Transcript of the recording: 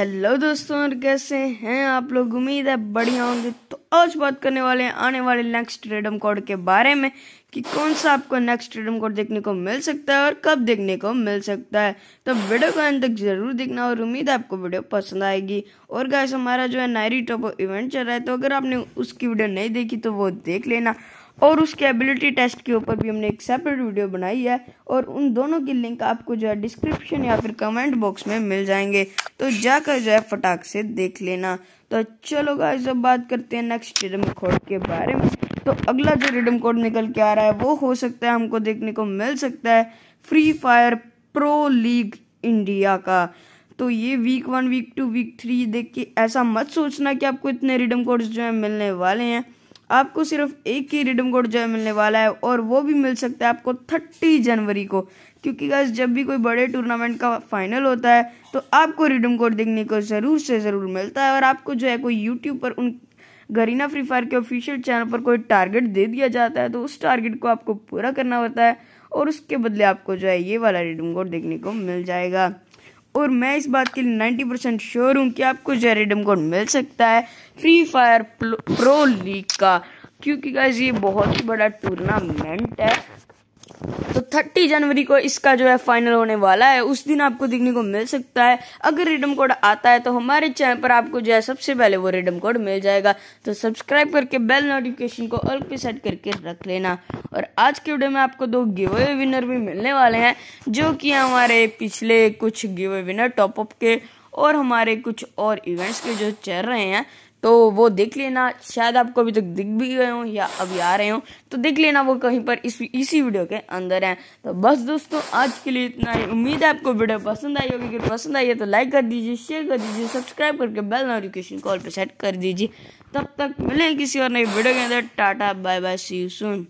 hello दोस्तों और कैसे हैं आप लोग उम्मीद है बढ़िया होंगे तो आज बात करने वाले हैं आने वाले नेक्स्ट रेडम कोड के बारे में कि कौन सा आपको नेक्स्ट रेडम कोड देखने को मिल सकता है और कब देखने को मिल सकता है तो वीडियो को अंत तक जरूर देखना और उम्मीद है आपको वीडियो पसंद आएगी और गैस हमारा जो है नायरी टॉप इवेंट चल रहा है तो अगर आपने उसकी वीडियो नहीं देखी तो वो देख लेना और उसके एबिलिटी टेस्ट के ऊपर भी हमने एक सेपरेट वीडियो बनाई है और उन दोनों की लिंक आपको जो है डिस्क्रिप्शन या फिर कमेंट बॉक्स में मिल जाएंगे तो जाकर जो है फटाक से देख लेना तो चलो गाइस अब बात करते हैं नेक्स्ट रिडम कोड के बारे में तो अगला जो रिडम कोड निकल के आ रहा है वो हो सकता है हमको देखने को मिल सकता है Free Fire Pro League India का तो ये week one week two week three देख के ऐसा मत सोचना कि आपको इतने रिडम कोड्स जो है मिलने वाले हैं आपको सिर्फ एक ही रिडम कोड जो है मिलने वाला है और वो भी मिल सकता है आपको थर्टी जनवरी को क्योंकि गैस जब भी कोई बड़े टूर्नामेंट का फाइनल होता है तो आपको रिडम कोड देखने को ज़रूर से ज़रूर मिलता है और आपको जो है कोई यूट्यूब पर उन गरीना फ्री फायर के ऑफिशियल चैनल पर कोई टारगेट दे दिया जाता है तो उस टारगेट को आपको पूरा करना होता है और उसके बदले आपको जो है ये वाला रिडम कोड देखने को मिल जाएगा और मैं इस बात के लिए नाइन्टी परसेंट श्योर हूँ कि आपको जेरेडम कोड मिल सकता है फ्री फायर प्रो लीग का क्योंकि गाइज ये बहुत ही बड़ा टूर्नामेंट है 30 जनवरी को इसका जो है फाइनल होने वाला है उस दिन आपको देखने को मिल सकता है अगर रिडम कोड आता है तो हमारे चैनल पर आपको जो है सबसे पहले वो रिडम कोड मिल जाएगा तो सब्सक्राइब करके बेल नोटिफिकेशन को ऑल पे सेट करके रख लेना और आज के वीडियो में आपको दो गिवे विनर भी मिलने वाले हैं जो कि हमारे पिछले कुछ गिवे विनर टॉपअप के और हमारे कुछ और इवेंट्स के जो चल रहे हैं तो वो देख लेना शायद आपको अभी तक दिख भी गए हों या अभी आ रहे हों तो देख लेना वो कहीं पर इस इसी वीडियो के अंदर हैं तो बस दोस्तों आज के लिए इतना ही उम्मीद है आपको वीडियो पसंद आई होगी अगर पसंद आई है तो लाइक कर दीजिए शेयर कर दीजिए सब्सक्राइब करके बेल नोटिफिकेशन कॉल पर सेट कर दीजिए तब तक मिले किसी और नई वीडियो के अंदर tata bye bye see you soon